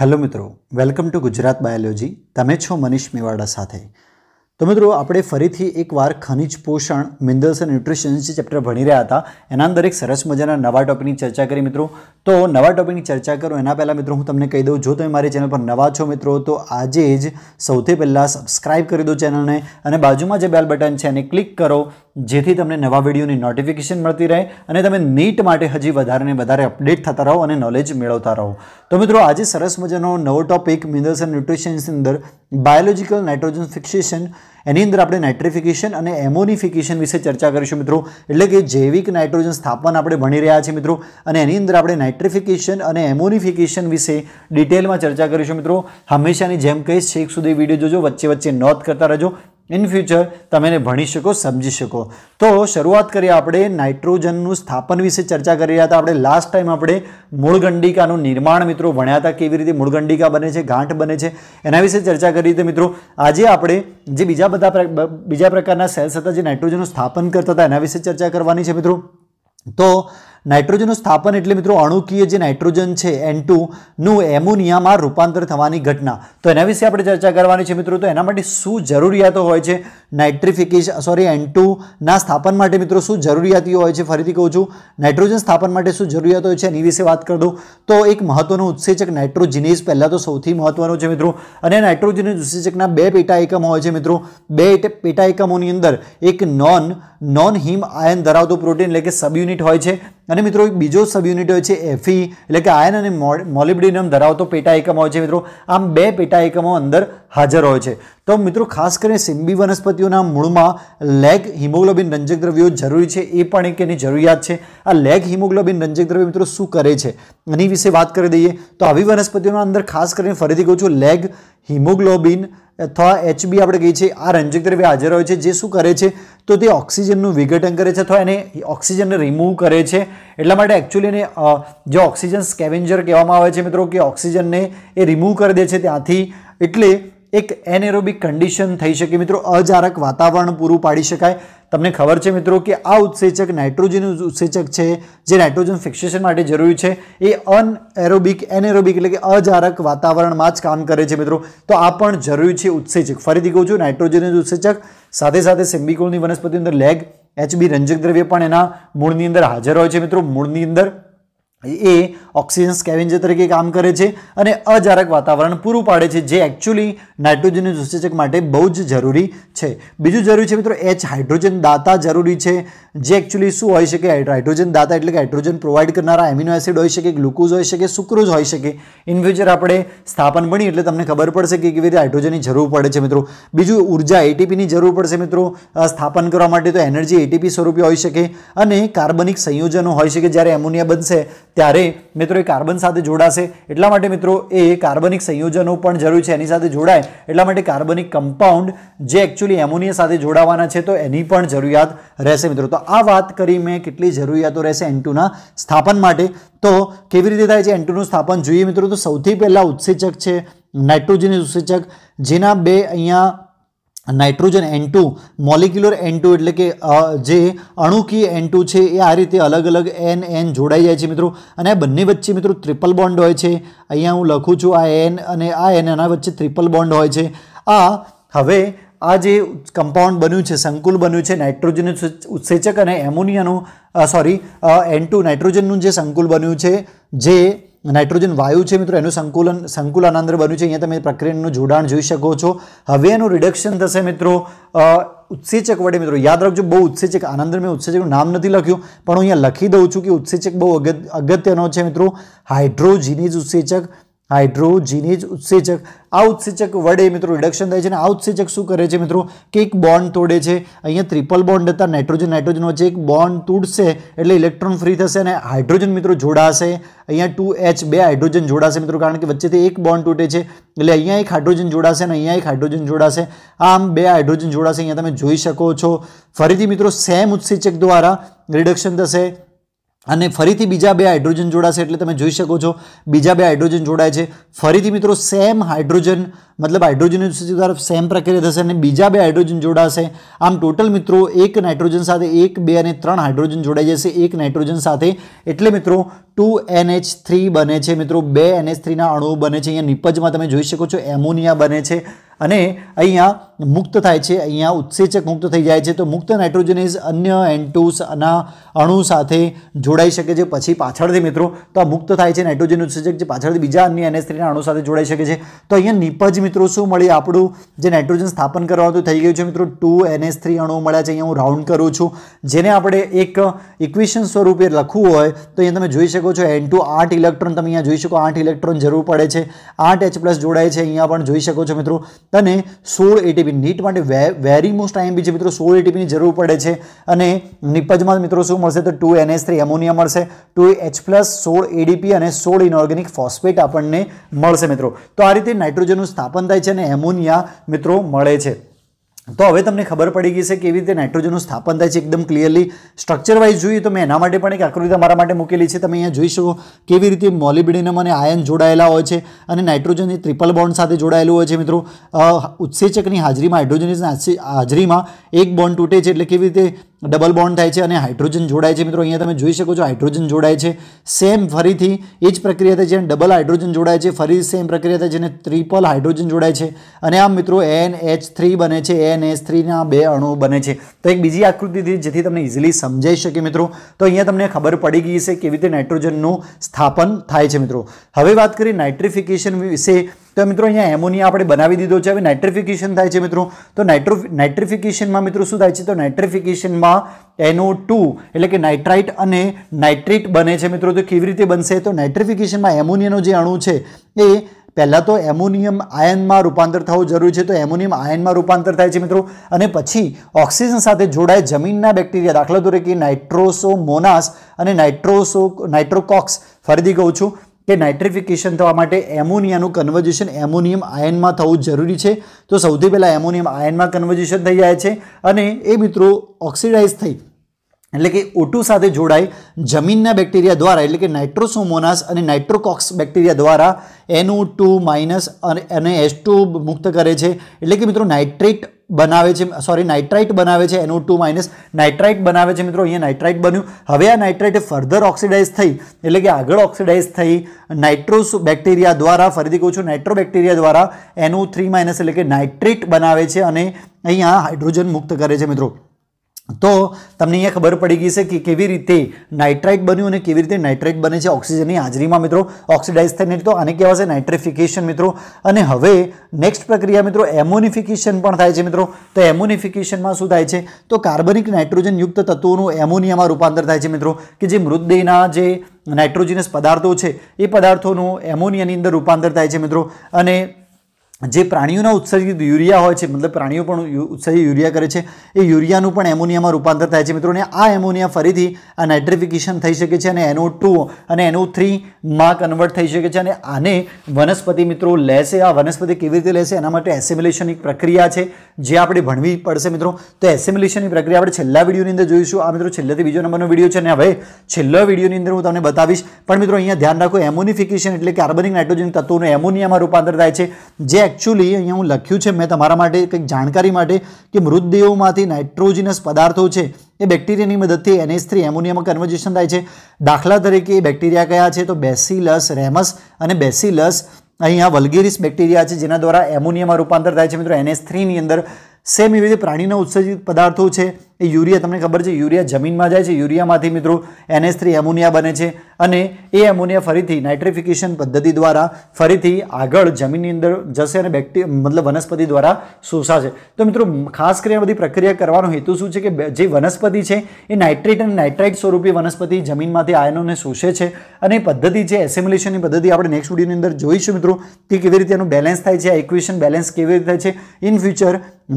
hello મિત્રો welcome to Gujarat biology તમે છો મનીષ મેવાડા સાથે તો મિત્રો આપણે ફરીથી એકવાર ખનિજ પોષણ મિનરલ્સ અને ન્યુટ્રિશન જે ચેપ્ટર ભણી રહ્યા હતા એના અંદર એક સરસ મજાના નવા ટોપિકની ચર્ચા કરી મિત્રો તો નવા ટોપિકની ચર્ચા કરો એના પહેલાં મિત્રો હું તમને કહી દઉં જો તમે મારી ચેનલ પર નવા છો મિત્રો તો આજે જ સૌથી પહેલાં સબસ્ક્રાઇબ કરી દો ચેનલને અને બાજુમાં જે બેલ બટન છે એને ક્લિક કરો જેથી તમને નવા વિડીયોની નોટિફિકેશન મળતી રહે અને તમે નીટ માટે હજી વધારે ને વધારે અપડેટ થતા રહો અને નોલેજ મેળવતા રહો તો મિત્રો આજે સરસ મજાનો નવો ટોપિક મિનરલ્સ એન્ડ ન્યુટ્રિશન્સની અંદર બાયોલોજિકલ નાઇટ્રોજન ફિક્સેશન એની અંદર આપણે નાઇટ્રિફિકેશન અને એમોનિફિકેશન વિશે ચર્ચા કરીશું મિત્રો એટલે કે જૈવિક નાઇટ્રોજન સ્થાપન આપણે ભણી રહ્યા છીએ મિત્રો અને એની અંદર આપણે નાઇટ્રિફિકેશન અને એમોનિફિકેશન વિશે ડિટેલમાં ચર્ચા કરીશું મિત્રો હંમેશાની જેમ કહીશ છેક સુધી વિડીયો જોજો વચ્ચે વચ્ચે નોંધ કરતા રહેજો ઇન ફ્યુચર તમે એને ભણી શકો સમજી શકો તો શરૂઆત કરીએ આપણે નાઇટ્રોજનનું સ્થાપન વિશે ચર્ચા કરી રહ્યા હતા આપણે લાસ્ટ ટાઈમ આપણે મૂળગંડિકાનું નિર્માણ મિત્રો ભણ્યા હતા કેવી રીતે મૂળગંડિકા બને છે ગાંઠ બને છે એના વિશે ચર્ચા કરી હતી મિત્રો આજે આપણે જે બીજા બધા બીજા પ્રકારના સેલ્સ હતા જે નાઇટ્રોજનનું સ્થાપન કરતા હતા એના વિશે ચર્ચા કરવાની છે મિત્રો તો નાઇટ્રોજનનું સ્થાપન એટલે મિત્રો અણુકીય જે નાઇટ્રોજન છે એન ટુનું એમોનિયામાં રૂપાંતર થવાની ઘટના તો એના વિશે આપણે ચર્ચા કરવાની છે મિત્રો તો એના માટે શું જરૂરિયાતો હોય છે નાઇટ્રિફિકેશન સોરી એન ટુના સ્થાપન માટે મિત્રો શું જરૂરિયાતીઓ હોય છે ફરીથી કહું છું નાઇટ્રોજન સ્થાપન માટે શું જરૂરિયાતો હોય છે એની વિશે વાત કરું તો એક મહત્વનો ઉત્સેચક નાઇટ્રોજિનેઝ પહેલાં તો સૌથી મહત્વનો છે મિત્રો અને નાઇટ્રોજિનેઝ ઉત્સેચકના બે પેટા એકમ હોય છે મિત્રો બે પેટા એકમોની અંદર એક નોન નોન હિમ આયન ધરાવતું પ્રોટીન એટલે કે સબ યુનિટ હોય છે અને મિત્રો એક બીજો સબ યુનિટ હોય છે એફી e, એટલે કે આયન અને મોલિબ્ડિનમ ધરાવતો પેટા એકમ હોય છે મિત્રો આમ બે પેટા એકમો અંદર હાજર હોય છે તો મિત્રો ખાસ કરીને સિંબી વનસ્પતિઓના મૂળમાં લેગ હિમોગ્લોબિન રંજક દ્રવ્યો જરૂરી છે એ પણ એક એની જરૂરિયાત છે આ લેગ હિમોગ્લોબિન રંજક દ્રવ્ય મિત્રો શું કરે છે એની વિશે વાત કરી દઈએ તો આવી વનસ્પતિઓના અંદર ખાસ કરીને ફરીથી કહું છું લેગ હિમોગ્લોબિન અથવા એચબી આપણે કહીએ છીએ આ રંજક તરફે હાજર હોય છે જે શું કરે છે તો તે ઓક્સિજનનું વિઘટન કરે છે અથવા એને ઓક્સિજનને રિમૂવ કરે છે એટલા માટે એકચ્યુઅલી એને જે ઓક્સિજન સ્કેવેન્જર કહેવામાં આવે છે મિત્રો કે ઓક્સિજનને એ રિમૂવ કરી દે છે ત્યાંથી એટલે એક એનેરોબિક કન્ડિશન થઈ શકે મિત્રો અજારક વાતાવરણ પૂરું પાડી શકાય તમને ખબર છે મિત્રો કે આ ઉત્સેચક નાઇટ્રોજન ઉત્સેચક છે જે નાઇટ્રોજન ફિક્સેશન માટે જરૂરી છે એ અનએરોબિક એનેરોબિક એટલે કે અજારક વાતાવરણમાં જ કામ કરે છે મિત્રો તો આ પણ જરૂરી છે ઉત્સેચક ફરીથી કહું છું નાઇટ્રોજન ઉત્સેચક સાથે સાથે સેમ્બિકોલની વનસ્પતિની અંદર લેગ એચબી રંજક દ્રવ્ય પણ એના મૂળની અંદર હાજર હોય છે મિત્રો મૂળની અંદર એ ઓક્સિજન સ્કેવેન્જર તરીકે કામ કરે છે અને અજારક વાતાવરણ પૂરું પાડે છે જે એકચ્યુઅલી નાઇટ્રોજનની ઉત્સેચક માટે બહુ જ જરૂરી છે બીજું જરૂરી છે મિત્રો એચ હાઇડ્રોજન દાતા જરૂરી છે જે એકચ્યુઅલી શું હોય શકે હાઇડ્રોજન દાતા એટલે કે હાઇડ્રોજન પ્રોવાઈડ કરનારા એમિનો એસિડ હોઈ શકે ગ્લુકોઝ હોઈ શકે સુક્રોઝ હોઈ શકે ઇન ફ્યુચર આપણે સ્થાપન ભણી એટલે તમને ખબર પડશે કે કેવી રીતે હાઇડ્રોજનની જરૂર પડે છે મિત્રો બીજું ઉર્જા એટીપીની જરૂર પડશે મિત્રો સ્થાપન કરવા માટે તો એનર્જી એટીપી સ્વરૂપે હોઈ શકે અને કાર્બનિક સંયોજનો હોઈ શકે જ્યારે એમોનિયા બનશે ત્યારે મિત્રો એ કાર્બન સાથે જોડાશે એટલા માટે મિત્રો એ કાર્બનિક સંયોજનો પણ જરૂરી છે એની સાથે જોડાય એટલા માટે કાર્બનિક કમ્પાઉન્ડ જે એકચ્યુઅલી એમોનિયા સાથે જોડાવાના છે તો એની પણ જરૂરિયાત રહેશે મિત્રો તો આ વાત કરી મેં કેટલી જરૂરિયાતો રહેશે એન્ટુના સ્થાપન માટે તો કેવી રીતે થાય છે એન્ટુનું સ્થાપન જોઈએ મિત્રો તો સૌથી પહેલાં ઉત્સેચક છે નાઇટ્રોજનસ ઉત્સેચક જેના બે અહીંયા nitrogen N two molecular N two એટલે કે જે અણુકી એન ટુ છે એ આ રીતે અલગ અલગ એન એન જોડાઈ જાય છે મિત્રો અને આ બંને વચ્ચે મિત્રો ટ્રિપલ બોન્ડ હોય છે અહીંયા હું લખું છું આ એન અને આ એન એના વચ્ચે ટ્રિપલ બોન્ડ હોય છે આ હવે આ જે કમ્પાઉન્ડ બન્યું છે સંકુલ બન્યું છે નાઇટ્રોજન ઉત્સેચક અને એમોનિયાનું સોરી એન ટુ નાઇટ્રોજનનું જે સંકુલ બન્યું છે જે નાઇટ્રોજન વાયુ છે મિત્રો એનું સંકુલન સંકુલન અંદર બન્યું છે અહીંયા તમે પ્રક્રિયાનું જોડાણ જોઈ શકો છો હવે એનું રિડક્શન થશે મિત્રો ઉત્સેચક વડે મિત્રો યાદ રાખજો બહુ ઉત્સેચક આનંદ મેં ઉત્સેચકનું નામ નથી લખ્યું પણ હું અહીંયા લખી દઉં છું કે ઉત્સેચક બહુ અગત્યનો છે મિત્રો હાઇડ્રોજીનીઝ ઉત્સેચક હાઇડ્રોજીનેજ ઉત્સેચક આ ઉત્સેચક વડે મિત્રો રિડક્શન થાય છે અને આ ઉત્સેચક શું કરે છે મિત્રો કે એક બોન્ડ તોડે છે અહીંયા ત્રિપલ બોન્ડ હતા નાઇટ્રોજન નાઇટ્રોજન વચ્ચે એક બોન્ડ તૂટશે એટલે ઇલેક્ટ્રોન ફ્રી થશે અને હાઇડ્રોજન મિત્રો જોડાશે અહીંયા ટુ એચ બે હાઇડ્રોજન જોડાશે મિત્રો કારણ કે વચ્ચેથી એક બોન્ડ તૂટે છે એટલે અહીંયા એક હાઇડ્રોજન જોડાશે અને અહીંયા એક હાઇડ્રોજન જોડાશે આમ બે હાઇડ્રોજન જોડાશે અહીંયા તમે જોઈ શકો છો ફરીથી મિત્રો સેમ ઉત્સેચક દ્વારા રિડક્શન થશે અને ફરીથી બીજા બે હાઇડ્રોજન જોડાશે એટલે તમે જોઈ શકો છો બીજા બે હાઇડ્રોજન જોડાય છે ફરીથી મિત્રો સેમ હાઇડ્રોજન મતલબ હાઇડ્રોજન તરફ સેમ પ્રક્રિયા થશે અને બીજા બે હાઇડ્રોજન જોડાશે આમ ટોટલ મિત્રો એક નાઇટ્રોજન સાથે એક બે અને ત્રણ હાઇડ્રોજન જોડાઈ જશે એક નાઇટ્રોજન સાથે એટલે મિત્રો ટુ એનએચ થ્રી બને છે મિત્રો બે એનએચ થ્રીના અણુઓ બને છે અહીંયા નિપજમાં તમે જોઈ શકો છો એમોનિયા બને છે અને અહીંયા મુક્ત થાય છે અહીંયા ઉત્સેચક મુક્ત થઈ જાય છે તો મુક્ત નાઇટ્રોજનેઝ અન્ય અના અણુ સાથે જોડાઈ શકે છે પછી પાછળથી મિત્રો તો આ મુક્ત થાય છે નાઇટ્રોજન ઉત્સેચક જે પાછળથી બીજા અન્ય એનએસ થ્રીના અણુ સાથે જોડાઈ શકે છે તો અહીંયા નિપજ મિત્રો શું મળી આપણું જે નાઇટ્રોજન સ્થાપન કરવાનું થઈ ગયું છે મિત્રો ટુ એનએસ થ્રી અણુઓ મળ્યા છે અહીંયા હું રાઉન્ડ કરું છું જેને આપણે એક ઇક્વેશન સ્વરૂપે લખવું હોય તો અહીંયા તમે જોઈ શકો છો એન ટુ આઠ ઇલેક્ટ્રોન તમે અહીંયા જોઈ શકો આઠ ઇલેક્ટ્રોન જરૂર પડે છે આઠ એચ પ્લસ જોડાય છે અહીંયા પણ જોઈ શકો છો મિત્રો તને સોળ એટીપી એટીપી નીટ માટે વેરી મોસ્ટ ટાઈમ બી છે મિત્રો સોળ એટીપીની જરૂર પડે છે અને નિપજમાં મિત્રો શું મળશે તો ટુ એનએસ થ્રી એમોનિયા મળશે ટુ એચ પ્લસ સોળ એડીપી અને સોળ ઇનઓર્ગેનિક ફોસ્ફેટ આપણને મળશે મિત્રો તો આ રીતે નાઇટ્રોજનનું સ્થાપન થાય છે અને એમોનિયા મિત્રો મળે છે તો હવે તમને ખબર પડી ગઈ છે કેવી રીતે નાઇટ્રોજનનું સ્થાપન થાય છે એકદમ ક્લિયરલી સ્ટ્રક્ચર વાઇઝ જોઈએ તો મેં એના માટે પણ એક આકૃતિ તમારા માટે મૂકેલી છે તમે અહીંયા જોઈ શકો કેવી રીતે મોલિબિડિનમ અને આયન જોડાયેલા હોય છે અને નાઇટ્રોજન એ ટ્રિપલ બોન્ડ સાથે જોડાયેલું હોય છે મિત્રો ઉત્સેચકની હાજરીમાં હાઇડ્રોજનની હાજરીમાં એક બોન્ડ તૂટે છે એટલે કેવી રીતે ડબલ બોન્ડ થાય છે અને હાઇડ્રોજન જોડાય છે મિત્રો અહીંયા તમે જોઈ શકો છો હાઇડ્રોજન જોડાય છે સેમ ફરીથી એ જ પ્રક્રિયા થાય છે અને ડબલ હાઇડ્રોજન જોડાય છે ફરી સેમ પ્રક્રિયા થાય છે અને ટ્રિપલ હાઇડ્રોજન જોડાય છે અને આમ મિત્રો એન એચ થ્રી બને છે એન એચ થ્રીના બે અણુ બને છે તો એક બીજી આકૃતિથી જેથી તમને ઇઝીલી સમજાઈ શકે મિત્રો તો અહીંયા તમને ખબર પડી ગઈ છે કેવી રીતે નાઇટ્રોજનનું સ્થાપન થાય છે મિત્રો હવે વાત કરીએ નાઇટ્રિફિકેશન વિશે તો મિત્રો અહીંયા એમોનિયા આપણે બનાવી દીધો છે હવે નાઇટ્રિફિકેશન થાય છે મિત્રો તો નાઇટ્રો નાઇટ્રિફિકેશનમાં મિત્રો શું થાય છે તો નાઇટ્રિફિકેશનમાં એનો ટુ એટલે કે નાઇટ્રાઇટ અને નાઇટ્રેટ બને છે મિત્રો તો કેવી રીતે બનશે તો નાઇટ્રિફિકેશનમાં એમોનિયાનો જે અણુ છે એ પહેલાં તો એમોનિયમ આયનમાં રૂપાંતર થવું જરૂરી છે તો એમોનિયમ આયનમાં રૂપાંતર થાય છે મિત્રો અને પછી ઓક્સિજન સાથે જોડાય જમીનના બેક્ટેરિયા દાખલા તરીકે નાઇટ્રોસોમોનાસ અને નાઇટ્રોસો નાઇટ્રોકોક્સ ફરીથી કહું છું કે નાઇટ્રિફિકેશન થવા માટે એમોનિયાનું કન્વર્જેશન એમોનિયમ આયનમાં થવું જરૂરી છે તો સૌથી પહેલાં એમોનિયમ આયનમાં કન્વર્જેશન થઈ જાય છે અને એ મિત્રો ઓક્સિડાઇઝ થઈ એટલે કે ઓટુ સાથે જોડાય જમીનના બેક્ટેરિયા દ્વારા એટલે કે નાઇટ્રોસોમોનાસ અને નાઇટ્રોકોક્સ બેક્ટેરિયા દ્વારા એનઓ ટુ માઇનસ અને એસ ટુ મુક્ત કરે છે એટલે કે મિત્રો નાઇટ્રેટ બનાવે છે સોરી નાઇટ્રાઇટ બનાવે છે એનઓ ટુ માઇનસ નાઇટ્રાઇટ બનાવે છે મિત્રો અહીંયા નાઇટ્રાઇટ બન્યું હવે આ નાઇટ્રાઇટ ફર્ધર ઓક્સિડાઇઝ થઈ એટલે કે આગળ ઓક્સિડાઇઝ થઈ નાઇટ્રોસ બેક્ટેરિયા દ્વારા ફરીથી કહું છું નાઇટ્રો બેક્ટેરિયા દ્વારા એનઓ થ્રી માઇનસ એટલે કે નાઇટ્રેટ બનાવે છે અને અહીંયા હાઇડ્રોજન મુક્ત કરે છે મિત્રો તો તમને અહીંયા ખબર પડી ગઈ છે કે કેવી રીતે નાઇટ્રાઇટ બન્યું અને કેવી રીતે નાઇટ્રેટ બને છે ઓક્સિજનની હાજરીમાં મિત્રો ઓક્સિડાઇઝ થઈને તો આને કહેવાશે નાઇટ્રિફિકેશન મિત્રો અને હવે નેક્સ્ટ પ્રક્રિયા મિત્રો એમોનિફિકેશન પણ થાય છે મિત્રો તો એમોનિફિકેશનમાં શું થાય છે તો કાર્બનિક નાઇટ્રોજનયુક્ત તત્વોનું એમોનિયામાં રૂપાંતર થાય છે મિત્રો કે જે મૃતદેહના જે નાઇટ્રોજનસ પદાર્થો છે એ પદાર્થોનું એમોનિયાની અંદર રૂપાંતર થાય છે મિત્રો અને જે પ્રાણીઓના ઉત્સર્જિત યુરિયા હોય છે મતલબ પ્રાણીઓ પણ ઉત્સર્જિત યુરિયા કરે છે એ યુરિયાનું પણ એમોનિયામાં રૂપાંતર થાય છે મિત્રોને આ એમોનિયા ફરીથી આ નાઇટ્રિફિકેશન થઈ શકે છે અને એનો ટુ અને એનો થ્રીમાં કન્વર્ટ થઈ શકે છે અને આને વનસ્પતિ મિત્રો લેશે આ વનસ્પતિ કેવી રીતે લેશે એના માટે એસિમ્યુલેશન પ્રક્રિયા છે જે આપણે ભણવી પડશે મિત્રો તો એસિમ્યુલેશનની પ્રક્રિયા આપણે છેલ્લા વિડીયોની અંદર જોઈશું આ મિત્રો છેલ્લેથી બીજો નંબરનો વિડીયો છે અને હવે છેલ્લા વિડીયોની અંદર હું તમને બતાવીશ પણ મિત્રો અહીંયા ધ્યાન રાખો એમોનિફિકેશન એટલે કાર્બનિક નાઇટ્રોજન તત્વોનું એમોનિયામાં રૂપાંતર થાય છે જે એકચ્યુઅલી અહીંયા હું લખ્યું છે મેં તમારા માટે કંઈક જાણકારી માટે કે મૃતદેહોમાંથી નાઇટ્રોજનસ પદાર્થો છે એ બેક્ટેરિયાની મદદથી એનએસ થ્રી એમોનિયામાં કન્વર્જેશન થાય છે દાખલા તરીકે એ બેક્ટેરિયા કયા છે તો બેસીલસ રેમસ અને બેસીલસ અહીંયા વલગેરિસ બેક્ટેરિયા છે જેના દ્વારા એમોનિયામાં રૂપાંતર થાય છે મિત્રો એનએસ થ્રીની અંદર સેમ એવી રીતે પ્રાણીના ઉત્સર્જિત પદાર્થો છે એ યુરિયા તમને ખબર છે યુરિયા જમીનમાં જાય છે યુરિયામાંથી મિત્રો એનએસ થ્રી એમોનિયા બને છે અને એ એમોનિયા ફરીથી નાઇટ્રિફિકેશન પદ્ધતિ દ્વારા ફરીથી આગળ જમીનની અંદર જશે અને બેક્ટેરિ મતલબ વનસ્પતિ દ્વારા શોષાશે તો મિત્રો ખાસ કરીને બધી પ્રક્રિયા કરવાનો હેતુ શું છે કે જે વનસ્પતિ છે એ નાઇટ્રેટ અને નાઇટ્રાઇટ સ્વરૂપે વનસ્પતિ જમીનમાંથી આયનોને શોષે છે અને પદ્ધતિ છે એસેમ્યુલેશનની પદ્ધતિ આપણે નેક્સ્ટ વિડીયોની અંદર જોઈશું મિત્રો કે કેવી રીતે એનું બેલેન્સ થાય છે આ ઇક્વેશન બેલેન્સ કેવી રીતે થાય છે ઇન ફ્યુચર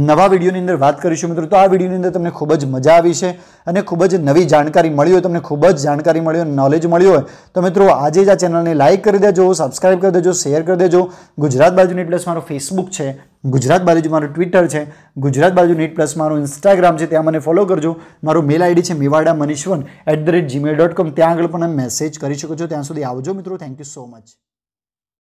નવા વિડીયોની અંદર વાત કરીશું મિત્રો તો આ વિડીયોની અંદર તમને ખૂબ ખૂબ જ મજા આવી છે અને ખૂબ જ નવી જાણકારી મળી હોય તમને ખૂબ જ જાણકારી મળી હોય નોલેજ મળ્યું હોય તો મિત્રો આજે જ આ ચેનલને લાઇક કરી દેજો સબસ્ક્રાઇબ કરી દેજો શેર કરી દેજો ગુજરાત બાજુ નેટ પ્લસ મારો ફેસબુક છે ગુજરાત બાજુ મારું ટ્વિટર છે ગુજરાત બાજુ નેટ પ્લસ મારું ઇન્સ્ટાગ્રામ છે ત્યાં મને ફોલો કરજો મારું મેલ આઈડી છે Mewada Manish one at the rate Gmail dot com ત્યાં આગળ પણ મેસેજ કરી શકો છો ત્યાં સુધી આવજો મિત્રો થેન્ક યુ સો મચ